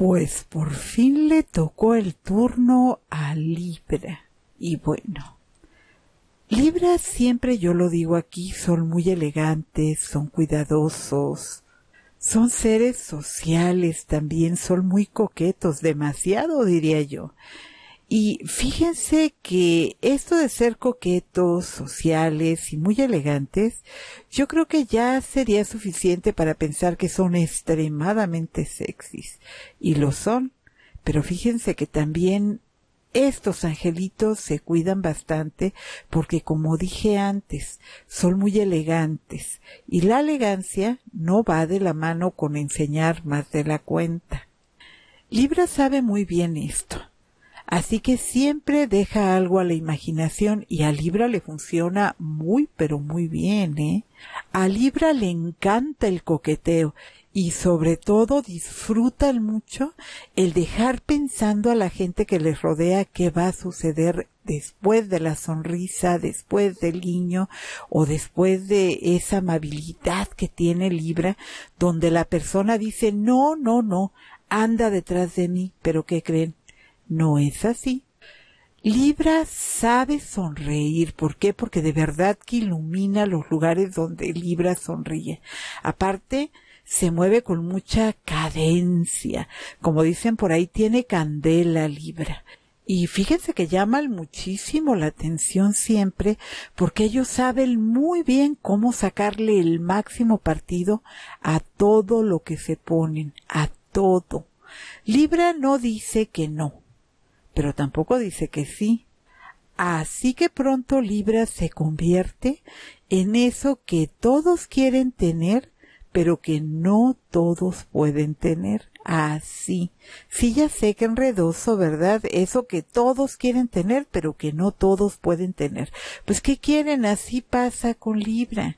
Pues por fin le tocó el turno a Libra. Y bueno, Libra siempre yo lo digo aquí, son muy elegantes, son cuidadosos, son seres sociales también, son muy coquetos, demasiado diría yo. Y fíjense que esto de ser coquetos, sociales y muy elegantes, yo creo que ya sería suficiente para pensar que son extremadamente sexys. Y lo son. Pero fíjense que también estos angelitos se cuidan bastante porque, como dije antes, son muy elegantes y la elegancia no va de la mano con enseñar más de la cuenta. Libra sabe muy bien esto Así que siempre deja algo a la imaginación y a Libra le funciona muy pero muy bien, ¿eh? A Libra le encanta el coqueteo y sobre todo disfruta mucho el dejar pensando a la gente que les rodea qué va a suceder después de la sonrisa, después del guiño o después de esa amabilidad que tiene Libra, donde la persona dice, no, no, no, anda detrás de mí, pero ¿qué creen? No es así. Libra sabe sonreír. ¿Por qué? Porque de verdad que ilumina los lugares donde Libra sonríe. Aparte, se mueve con mucha cadencia. Como dicen por ahí, tiene candela Libra. Y fíjense que llaman muchísimo la atención siempre porque ellos saben muy bien cómo sacarle el máximo partido a todo lo que se ponen, a todo. Libra no dice que no pero tampoco dice que sí. Así que pronto Libra se convierte en eso que todos quieren tener, pero que no todos pueden tener. Así. Sí, ya sé que enredoso, ¿verdad? Eso que todos quieren tener, pero que no todos pueden tener. Pues, ¿qué quieren? Así pasa con Libra.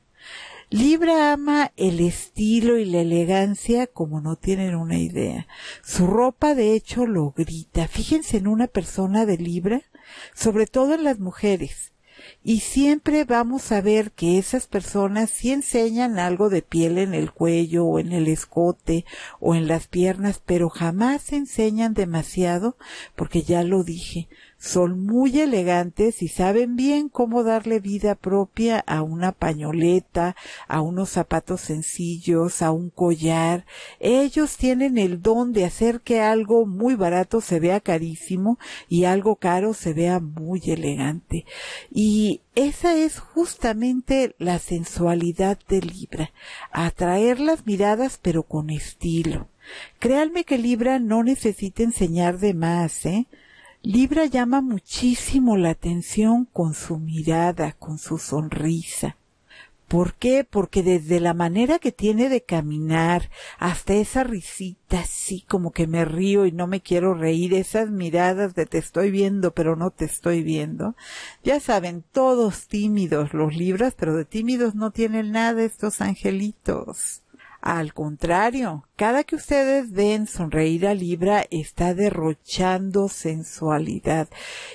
Libra ama el estilo y la elegancia como no tienen una idea. Su ropa de hecho lo grita. Fíjense en una persona de Libra, sobre todo en las mujeres. Y siempre vamos a ver que esas personas sí enseñan algo de piel en el cuello o en el escote o en las piernas, pero jamás enseñan demasiado porque ya lo dije, son muy elegantes y saben bien cómo darle vida propia a una pañoleta, a unos zapatos sencillos, a un collar. Ellos tienen el don de hacer que algo muy barato se vea carísimo y algo caro se vea muy elegante. Y esa es justamente la sensualidad de Libra, atraer las miradas pero con estilo. Créanme que Libra no necesita enseñar de más, ¿eh? Libra llama muchísimo la atención con su mirada, con su sonrisa. ¿Por qué? Porque desde la manera que tiene de caminar, hasta esa risita así como que me río y no me quiero reír, esas miradas de te estoy viendo pero no te estoy viendo. Ya saben, todos tímidos los libras, pero de tímidos no tienen nada estos angelitos. Al contrario, cada que ustedes ven sonreír a Libra está derrochando sensualidad.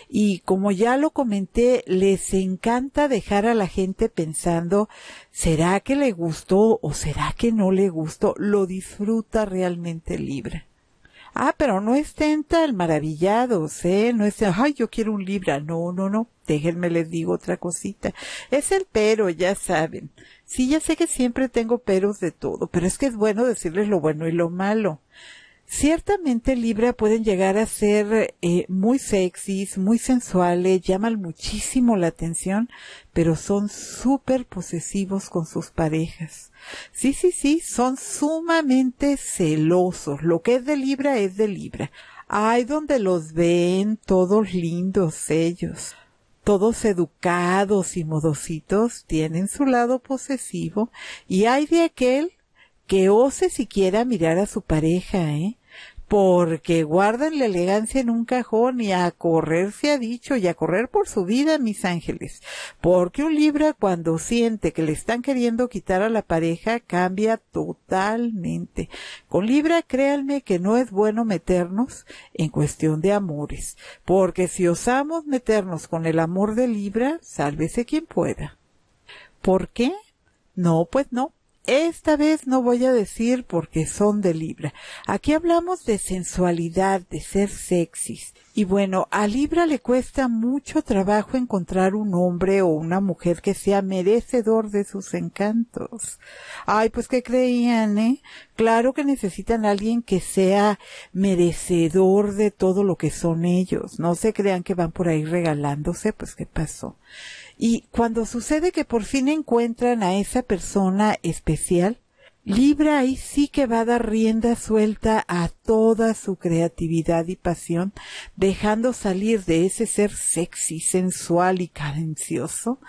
Y como ya lo comenté, les encanta dejar a la gente pensando, ¿será que le gustó o será que no le gustó? Lo disfruta realmente Libra. Ah, pero no estén tan maravillados, ¿eh? No estén, ay, yo quiero un Libra. No, no, no. Déjenme les digo otra cosita. Es el pero, ya saben. Sí, ya sé que siempre tengo peros de todo, pero es que es bueno decirles lo bueno y lo malo. Ciertamente Libra pueden llegar a ser eh, muy sexys, muy sensuales, llaman muchísimo la atención, pero son súper posesivos con sus parejas. Sí, sí, sí, son sumamente celosos. Lo que es de Libra es de Libra. Hay donde los ven todos lindos ellos todos educados y modositos tienen su lado posesivo y hay de aquel que ose siquiera mirar a su pareja, ¿eh? porque guardan la elegancia en un cajón y a correr se ha dicho y a correr por su vida, mis ángeles, porque un Libra cuando siente que le están queriendo quitar a la pareja cambia totalmente. Con Libra créanme que no es bueno meternos en cuestión de amores, porque si osamos meternos con el amor de Libra, sálvese quien pueda. ¿Por qué? No, pues no esta vez no voy a decir porque son de Libra. Aquí hablamos de sensualidad, de ser sexys. Y bueno, a Libra le cuesta mucho trabajo encontrar un hombre o una mujer que sea merecedor de sus encantos. Ay, pues ¿qué creían, ¿eh? Claro que necesitan a alguien que sea merecedor de todo lo que son ellos. No se crean que van por ahí regalándose, pues qué pasó. Y cuando sucede que por fin encuentran a esa persona especial, Libra ahí sí que va a dar rienda suelta a toda su creatividad y pasión, dejando salir de ese ser sexy, sensual y cadencioso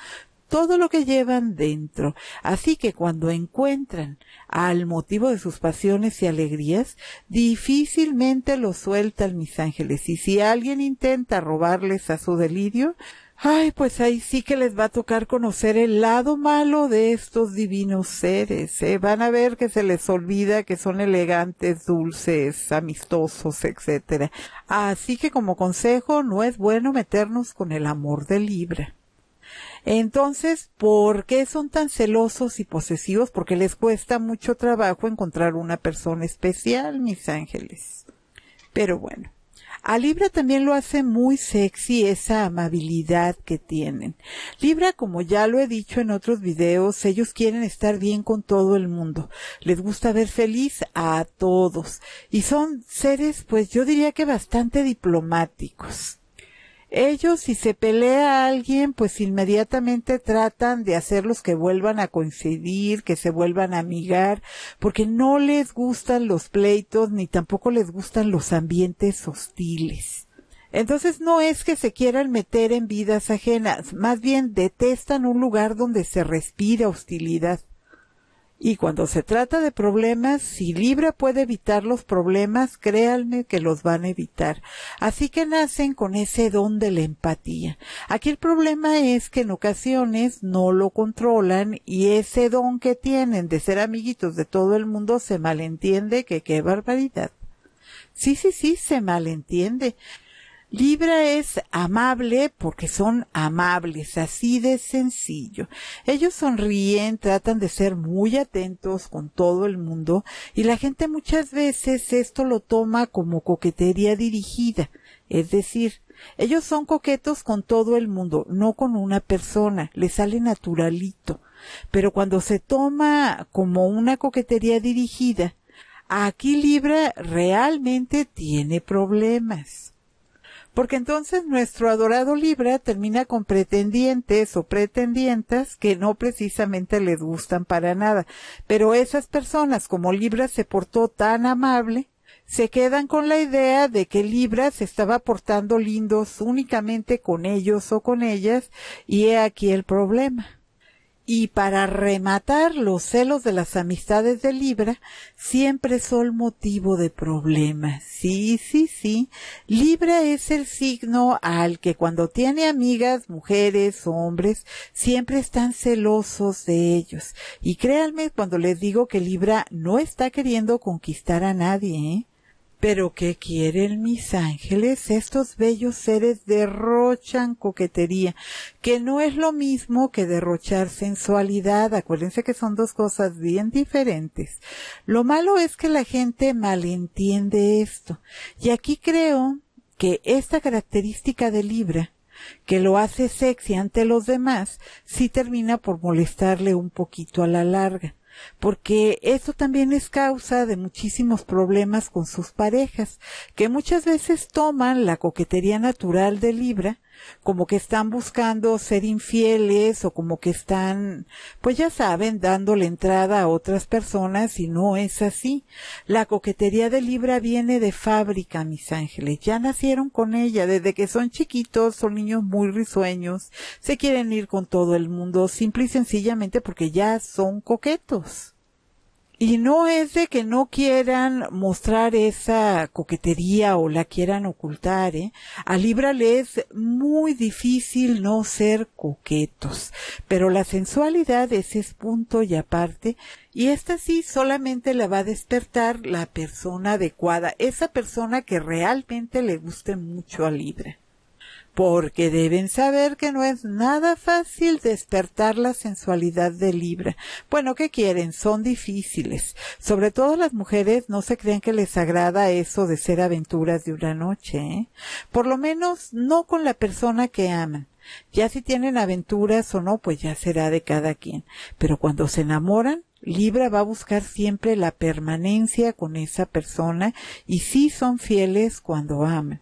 todo lo que llevan dentro. Así que cuando encuentran al motivo de sus pasiones y alegrías, difícilmente lo sueltan mis ángeles. Y si alguien intenta robarles a su delirio, Ay, pues ahí sí que les va a tocar conocer el lado malo de estos divinos seres. ¿eh? Van a ver que se les olvida que son elegantes, dulces, amistosos, etcétera. Así que como consejo, no es bueno meternos con el amor de Libra. Entonces, ¿por qué son tan celosos y posesivos? Porque les cuesta mucho trabajo encontrar una persona especial, mis ángeles. Pero bueno. A Libra también lo hace muy sexy esa amabilidad que tienen. Libra, como ya lo he dicho en otros videos, ellos quieren estar bien con todo el mundo. Les gusta ver feliz a todos. Y son seres, pues yo diría que bastante diplomáticos. Ellos, si se pelea a alguien, pues inmediatamente tratan de hacerlos que vuelvan a coincidir, que se vuelvan a amigar, porque no les gustan los pleitos ni tampoco les gustan los ambientes hostiles. Entonces no es que se quieran meter en vidas ajenas, más bien detestan un lugar donde se respira hostilidad. Y cuando se trata de problemas, si Libra puede evitar los problemas, créanme que los van a evitar. Así que nacen con ese don de la empatía. Aquí el problema es que en ocasiones no lo controlan y ese don que tienen de ser amiguitos de todo el mundo se malentiende que qué barbaridad. Sí, sí, sí, se malentiende. Libra es amable porque son amables, así de sencillo. Ellos sonríen, tratan de ser muy atentos con todo el mundo y la gente muchas veces esto lo toma como coquetería dirigida. Es decir, ellos son coquetos con todo el mundo, no con una persona, les sale naturalito. Pero cuando se toma como una coquetería dirigida, aquí Libra realmente tiene problemas porque entonces nuestro adorado Libra termina con pretendientes o pretendientas que no precisamente les gustan para nada. Pero esas personas, como Libra se portó tan amable, se quedan con la idea de que Libra se estaba portando lindos únicamente con ellos o con ellas, y he aquí el problema y para rematar, los celos de las amistades de Libra siempre son motivo de problemas. Sí, sí, sí. Libra es el signo al que cuando tiene amigas, mujeres, hombres, siempre están celosos de ellos. Y créanme cuando les digo que Libra no está queriendo conquistar a nadie, ¿eh? Pero ¿qué quieren mis ángeles? Estos bellos seres derrochan coquetería, que no es lo mismo que derrochar sensualidad. Acuérdense que son dos cosas bien diferentes. Lo malo es que la gente malentiende esto. Y aquí creo que esta característica de Libra, que lo hace sexy ante los demás, sí termina por molestarle un poquito a la larga porque eso también es causa de muchísimos problemas con sus parejas, que muchas veces toman la coquetería natural de Libra como que están buscando ser infieles o como que están, pues ya saben, dándole entrada a otras personas y no es así. La coquetería de Libra viene de fábrica, mis ángeles. Ya nacieron con ella desde que son chiquitos, son niños muy risueños, se quieren ir con todo el mundo, simple y sencillamente porque ya son coquetos. Y no es de que no quieran mostrar esa coquetería o la quieran ocultar. ¿eh? A Libra le es muy difícil no ser coquetos, pero la sensualidad ese es punto y aparte. Y esta sí solamente la va a despertar la persona adecuada, esa persona que realmente le guste mucho a Libra porque deben saber que no es nada fácil despertar la sensualidad de Libra. Bueno, ¿qué quieren? Son difíciles. Sobre todo las mujeres no se creen que les agrada eso de ser aventuras de una noche, ¿eh? Por lo menos no con la persona que aman. Ya si tienen aventuras o no, pues ya será de cada quien. Pero cuando se enamoran, Libra va a buscar siempre la permanencia con esa persona y sí son fieles cuando aman.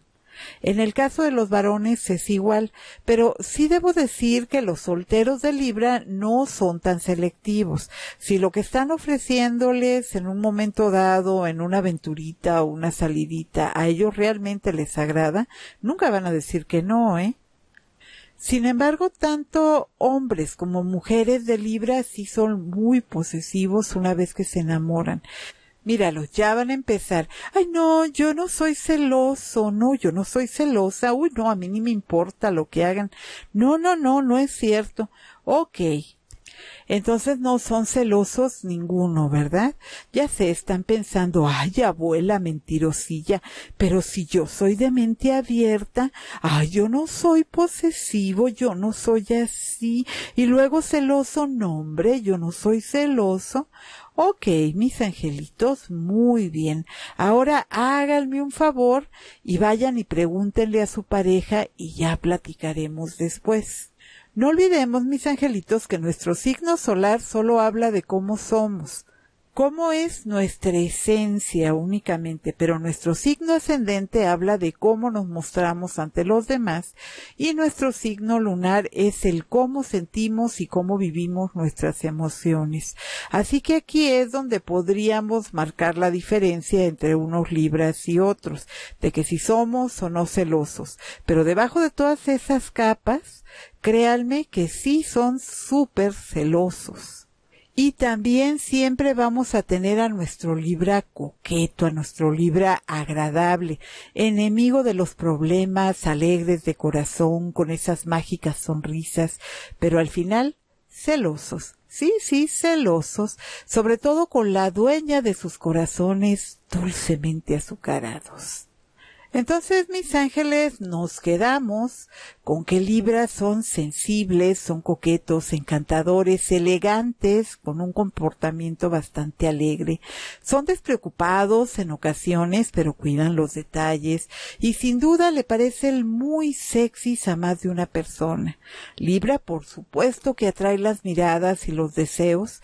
En el caso de los varones es igual, pero sí debo decir que los solteros de Libra no son tan selectivos. Si lo que están ofreciéndoles en un momento dado, en una aventurita o una salidita, a ellos realmente les agrada, nunca van a decir que no, ¿eh? Sin embargo, tanto hombres como mujeres de Libra sí son muy posesivos una vez que se enamoran. Míralo, ya van a empezar. Ay, no, yo no soy celoso, no, yo no soy celosa. Uy, no, a mí ni me importa lo que hagan. No, no, no, no es cierto. Okay. Entonces no son celosos ninguno, ¿verdad? Ya se están pensando, ay, abuela mentirosilla, pero si yo soy de mente abierta, ay, yo no soy posesivo, yo no soy así, y luego celoso, no, hombre, yo no soy celoso. Ok, mis angelitos, muy bien. Ahora háganme un favor y vayan y pregúntenle a su pareja y ya platicaremos después. No olvidemos, mis angelitos, que nuestro signo solar solo habla de cómo somos, cómo es nuestra esencia únicamente, pero nuestro signo ascendente habla de cómo nos mostramos ante los demás y nuestro signo lunar es el cómo sentimos y cómo vivimos nuestras emociones. Así que aquí es donde podríamos marcar la diferencia entre unos libras y otros, de que si somos o no celosos. Pero debajo de todas esas capas, créanme que sí son súper celosos. Y también siempre vamos a tener a nuestro Libra coqueto, a nuestro Libra agradable, enemigo de los problemas, alegres de corazón, con esas mágicas sonrisas, pero al final celosos. Sí, sí, celosos, sobre todo con la dueña de sus corazones dulcemente azucarados. Entonces, mis ángeles, nos quedamos con que Libra son sensibles, son coquetos, encantadores, elegantes, con un comportamiento bastante alegre. Son despreocupados en ocasiones, pero cuidan los detalles y sin duda le parecen muy sexys a más de una persona. Libra, por supuesto que atrae las miradas y los deseos,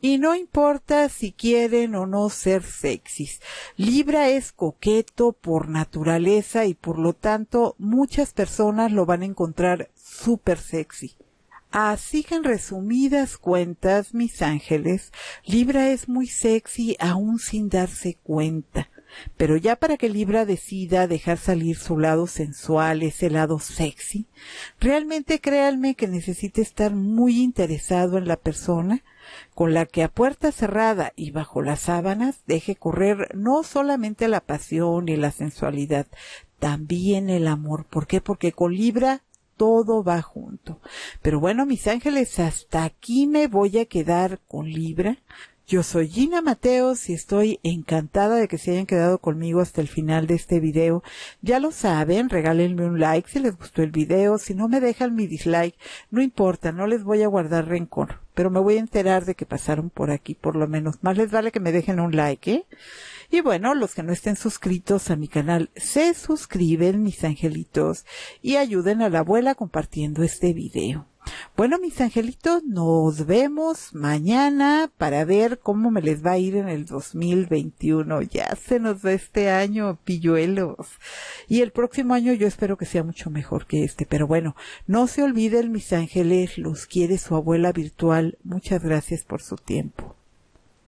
y no importa si quieren o no ser sexys. Libra es coqueto por naturaleza y por lo tanto muchas personas lo van a encontrar súper sexy. Así que en resumidas cuentas, mis ángeles, Libra es muy sexy aún sin darse cuenta. Pero ya para que Libra decida dejar salir su lado sensual, ese lado sexy, realmente créanme que necesita estar muy interesado en la persona con la que a puerta cerrada y bajo las sábanas deje correr no solamente la pasión y la sensualidad, también el amor. ¿Por qué? Porque con Libra todo va junto. Pero bueno, mis ángeles, hasta aquí me voy a quedar con Libra. Yo soy Gina Mateos y estoy encantada de que se hayan quedado conmigo hasta el final de este video. Ya lo saben, regálenme un like si les gustó el video, si no me dejan mi dislike, no importa, no les voy a guardar rencor, pero me voy a enterar de que pasaron por aquí por lo menos. Más les vale que me dejen un like, ¿eh? Y bueno, los que no estén suscritos a mi canal, se suscriben, mis angelitos, y ayuden a la abuela compartiendo este video. Bueno, mis angelitos, nos vemos mañana para ver cómo me les va a ir en el 2021. Ya se nos va este año, pilluelos. Y el próximo año yo espero que sea mucho mejor que este. Pero bueno, no se olviden, mis ángeles, los quiere su abuela virtual. Muchas gracias por su tiempo.